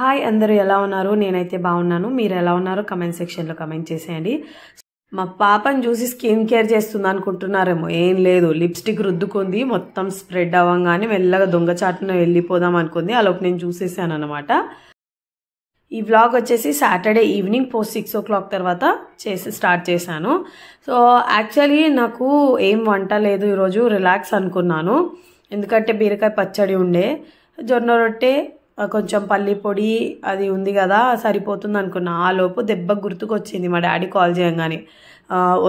hi అందరు ఎలా ఉన్నారు నేనైతే బాగున్నాను మీరు ఎలా ఉన్నారో కమెంట్ సెక్షన్లో కమెంట్ చేసేయండి మా పాపను చూసి స్కిన్ కేర్ చేస్తుంది అనుకుంటున్నారేమో ఏం లేదు లిప్స్టిక్ రుద్దుకుంది మొత్తం స్ప్రెడ్ అవ్వగానే మెల్లగా దొంగచాటున వెళ్ళిపోదాం అనుకుంది అలోపు నేను చూసేసాను అనమాట ఈ వ్లాగ్ వచ్చేసి Saturday evening post six o'clock తర్వాత చేసి స్టార్ట్ చేశాను సో యాక్చువల్లీ నాకు ఏం వంట లేదు ఈరోజు రిలాక్స్ అనుకున్నాను ఎందుకంటే బీరకాయ పచ్చడి ఉండే జొన్న రొట్టె కొంచెం పల్లి పొడి అది ఉంది కదా సరిపోతుంది అనుకున్నా ఆ లోపు దెబ్బ గుర్తుకొచ్చింది మా డాడీ కాల్ చేయగానే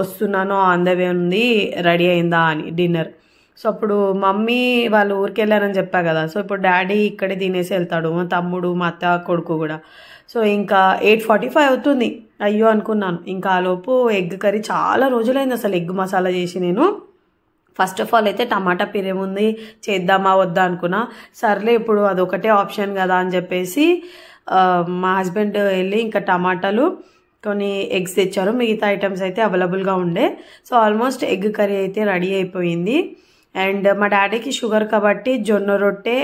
వస్తున్నాను అందవే ఉంది రెడీ అయిందా అని డిన్నర్ సో అప్పుడు మమ్మీ వాళ్ళు ఊరికి వెళ్ళారని చెప్పా కదా సో ఇప్పుడు డాడీ ఇక్కడే తినేసి వెళ్తాడు మా తమ్ముడు మా అత్త కొడుకు కూడా సో ఇంకా ఎయిట్ ఫార్టీ ఫైవ్ అవుతుంది అయ్యో అనుకున్నాను ఇంకా ఆ లోపు ఎగ్ కర్రీ చాలా రోజులైంది అసలు ఎగ్ మసాలా చేసి నేను ఫస్ట్ ఆఫ్ ఆల్ అయితే టమాటా ఉంది చేద్దామా వద్దా అనుకున్నా సర్లే ఇప్పుడు అదొకటే ఆప్షన్ కదా అని చెప్పేసి మా హస్బెండ్ వెళ్ళి ఇంకా టమాటాలు కొన్ని ఎగ్స్ తెచ్చారు మిగతా ఐటమ్స్ అయితే అవైలబుల్గా ఉండే సో ఆల్మోస్ట్ ఎగ్ కర్రీ అయితే రెడీ అయిపోయింది అండ్ మా డాడీకి షుగర్ కాబట్టి జొన్న రొట్టె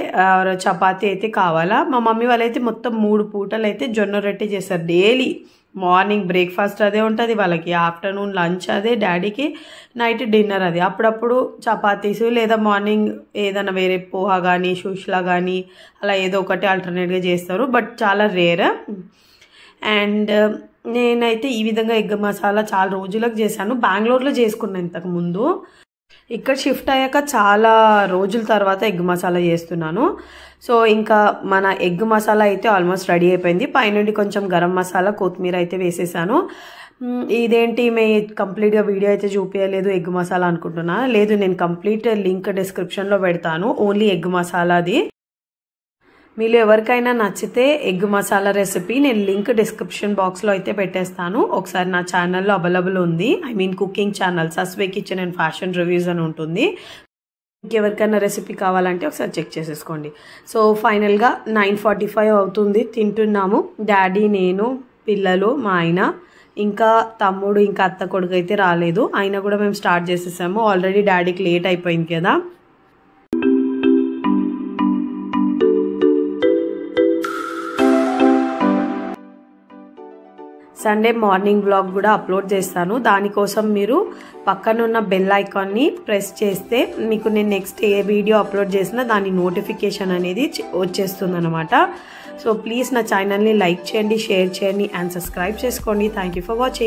చపాతీ అయితే కావాలా మా మమ్మీ వాళ్ళైతే మొత్తం మూడు పూటలు అయితే జొన్న రొట్టె చేస్తారు డైలీ మార్నింగ్ బ్రేక్ఫాస్ట్ అదే ఉంటుంది వాళ్ళకి ఆఫ్టర్నూన్ లంచ్ అదే డాడీకి నైట్ డిన్నర్ అది అప్పుడప్పుడు చపాతీస్ లేదా మార్నింగ్ ఏదైనా వేరే పోహా కానీ షూష్లా కానీ అలా ఏదో ఒకటి ఆల్టర్నేట్గా చేస్తారు బట్ చాలా రేర్ అండ్ నేనైతే ఈ విధంగా ఎగ్ మసాలా చాలా రోజులకు చేశాను బెంగళూరులో చేసుకున్నాను ఇంతకుముందు ఇక్కడ షిఫ్ట్ అయ్యాక చాలా రోజుల తర్వాత ఎగ్ మసాలా చేస్తున్నాను సో ఇంకా మన ఎగ్ మసాలా అయితే ఆల్మోస్ట్ రెడీ అయిపోయింది పైనుండి కొంచెం గరం మసాలా కొత్తిమీర అయితే వేసేసాను ఇదేంటి మే కంప్లీట్గా వీడియో అయితే చూపించలేదు ఎగ్ మసాలా అనుకుంటున్నా లేదు నేను కంప్లీట్ లింక్ డిస్క్రిప్షన్లో పెడతాను ఓన్లీ ఎగ్ మసాలాది మీరు ఎవరికైనా నచ్చితే ఎగ్ మసాలా రెసిపీ నేను లింక్ డిస్క్రిప్షన్ బాక్స్లో అయితే పెట్టేస్తాను ఒకసారి నా ఛానల్లో అవైలబుల్ ఉంది ఐ మీన్ కుకింగ్ ఛానల్ సస్వే కిచెన్ అండ్ ఫ్యాషన్ రివ్యూస్ అని ఉంటుంది ఇంకెవరికైనా రెసిపీ కావాలంటే ఒకసారి చెక్ చేసేసుకోండి సో ఫైనల్గా నైన్ ఫార్టీ ఫైవ్ అవుతుంది తింటున్నాము డాడీ నేను పిల్లలు మా ఆయన ఇంకా తమ్ముడు ఇంకా అత్త కొడుకు అయితే రాలేదు అయినా కూడా మేము స్టార్ట్ చేసేసాము ఆల్రెడీ డాడీకి లేట్ అయిపోయింది కదా సండే మార్నింగ్ బ్లాగ్ కూడా అప్లోడ్ చేస్తాను దానికోసం మీరు పక్కనున్న బెల్ ఐకాన్ని ప్రెస్ చేస్తే మీకు నేను నెక్స్ట్ ఏ వీడియో అప్లోడ్ చేసినా దాని నోటిఫికేషన్ అనేది వచ్చేస్తుంది అనమాట సో ప్లీజ్ నా ఛానల్ని లైక్ చేయండి షేర్ చేయండి అండ్ సబ్స్క్రైబ్ చేసుకోండి థ్యాంక్ ఫర్ వాచింగ్